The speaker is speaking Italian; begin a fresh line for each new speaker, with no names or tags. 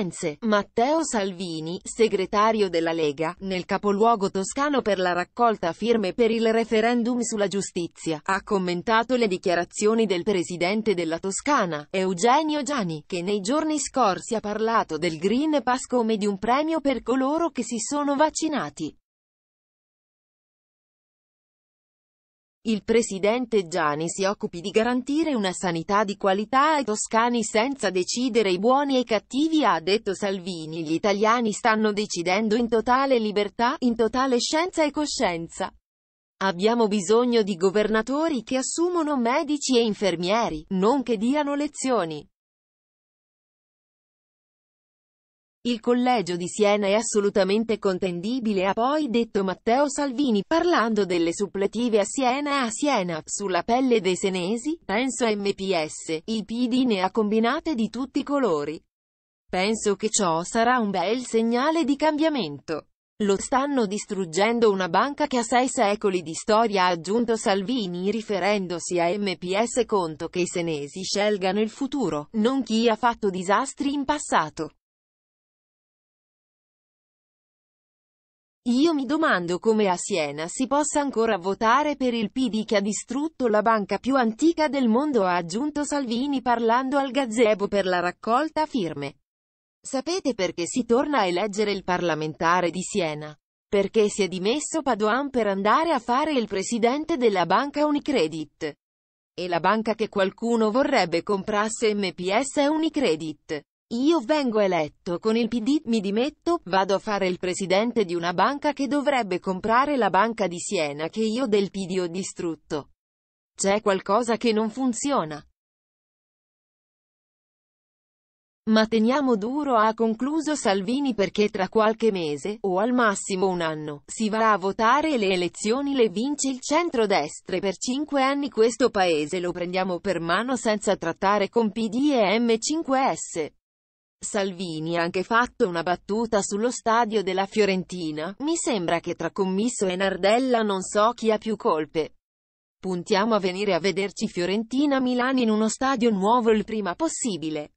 Firenze, Matteo Salvini, segretario della Lega, nel capoluogo toscano per la raccolta firme per il referendum sulla giustizia, ha commentato le dichiarazioni del presidente della Toscana, Eugenio Gianni, che nei giorni scorsi ha parlato del Green Pass come di un premio per coloro che si sono vaccinati. Il presidente Gianni si occupi di garantire una sanità di qualità ai toscani senza decidere i buoni e i cattivi ha detto Salvini gli italiani stanno decidendo in totale libertà, in totale scienza e coscienza. Abbiamo bisogno di governatori che assumono medici e infermieri,
non che diano lezioni.
Il collegio di Siena è assolutamente contendibile ha poi detto Matteo Salvini, parlando delle suppletive a Siena a Siena, sulla pelle dei senesi, penso a MPS, il PD ne ha combinate di tutti i colori. Penso che ciò sarà un bel segnale di cambiamento. Lo stanno distruggendo una banca che ha sei secoli di storia ha aggiunto Salvini riferendosi a MPS conto che i senesi scelgano il futuro, non chi ha fatto disastri in passato.
Io mi domando come a Siena
si possa ancora votare per il PD che ha distrutto la banca più antica del mondo ha aggiunto Salvini parlando al gazebo per la raccolta firme. Sapete perché si torna a eleggere il parlamentare di Siena? Perché si è dimesso Padoan per andare a fare il presidente della banca Unicredit. E la banca che qualcuno vorrebbe comprasse MPS è Unicredit. Io vengo eletto con il PD, mi dimetto, vado a fare il presidente di una banca che dovrebbe comprare la banca di Siena che io del PD ho distrutto. C'è qualcosa che non funziona.
Ma teniamo duro ha concluso
Salvini perché tra qualche mese, o al massimo un anno, si va a votare e le elezioni le vince il centrodestra per cinque anni questo paese lo prendiamo per mano senza trattare con PD e M5S. Salvini ha anche fatto una battuta sullo stadio della Fiorentina, mi sembra che tra Commisso e Nardella non so chi ha più colpe. Puntiamo a venire a vederci Fiorentina-Milano in
uno stadio nuovo il prima possibile.